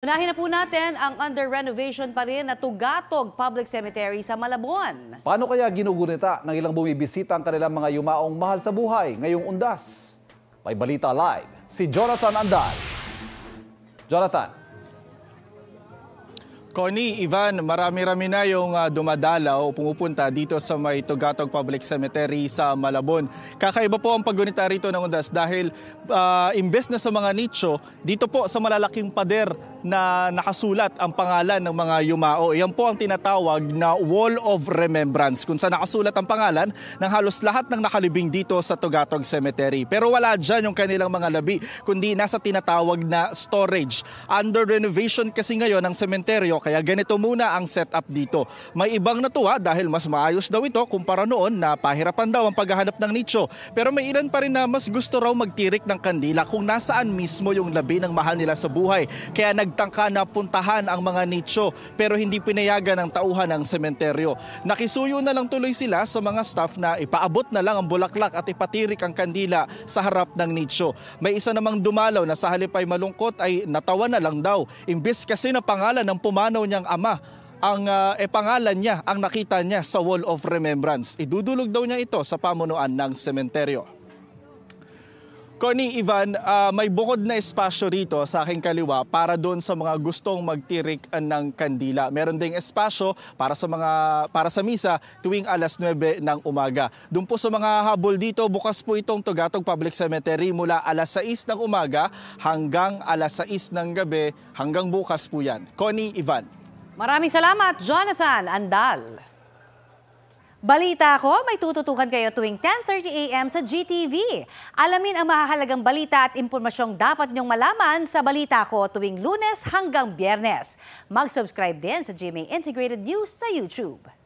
Unahin na po natin ang under renovation pa rin na Tugatog Public Cemetery sa Malabon. Paano kaya ginugunita ng ilang bumibisita ang kanilang mga yumaong mahal sa buhay ngayong undas? May balita live si Jonathan Andan. Jonathan. Connie, Ivan, marami-rami na yung uh, dumadalaw, pumupunta dito sa may Tugatog Public Cemetery sa Malabon. Kakaiba po ang paggunita rito ng Undas dahil uh, imbes na sa mga nicho, dito po sa malalaking pader na nakasulat ang pangalan ng mga yumao. Iyan po ang tinatawag na Wall of Remembrance kung saan nakasulat ang pangalan ng halos lahat ng nakalibing dito sa Tugatog Cemetery. Pero wala dyan yung kanilang mga labi, kundi nasa tinatawag na storage. Under renovation kasi ngayon ang cemetery kaya ganito muna ang setup dito. May ibang natuwa dahil mas maayos daw ito kumpara noon na pahirapan daw ang paghahanap ng nicho. Pero may ilan pa rin na mas gusto raw magtirik ng kandila kung nasaan mismo yung labi ng mahal nila sa buhay. Kaya nagtangka na puntahan ang mga nicho pero hindi pinayagan ng tauhan ng sementeryo. Nakisuyo na lang tuloy sila sa mga staff na ipaabot na lang ang bulaklak at ipatirik ang kandila sa harap ng nicho. May isa namang dumalaw na sa halip ay malungkot ay natawa na lang daw. Imbis kasi na pangalan ng pumanaw pumanaw niyang ama ang uh, e, niya ang nakita niya sa Wall of Remembrance. Idudulog daw niya ito sa pamunuan ng sementeryo. Connie Ivan, uh, may bukod na espasyo rito sa aking kaliwa para doon sa mga gustong magtirik ah, ng kandila. Meron ding espasyo para sa mga para sa misa tuwing alas 9 ng umaga. Doon po sa mga habol dito, bukas po itong Tugatog Public Cemetery mula alas 6 ng umaga hanggang alas 6 ng gabi hanggang bukas po yan. Connie Ivan. Maraming salamat, Jonathan Andal. Balita ko, may tututukan kayo tuwing 10.30 a.m. sa GTV. Alamin ang mahalagang balita at impormasyong dapat niyong malaman sa Balita ko tuwing lunes hanggang biyernes. Mag-subscribe din sa GMA Integrated News sa YouTube.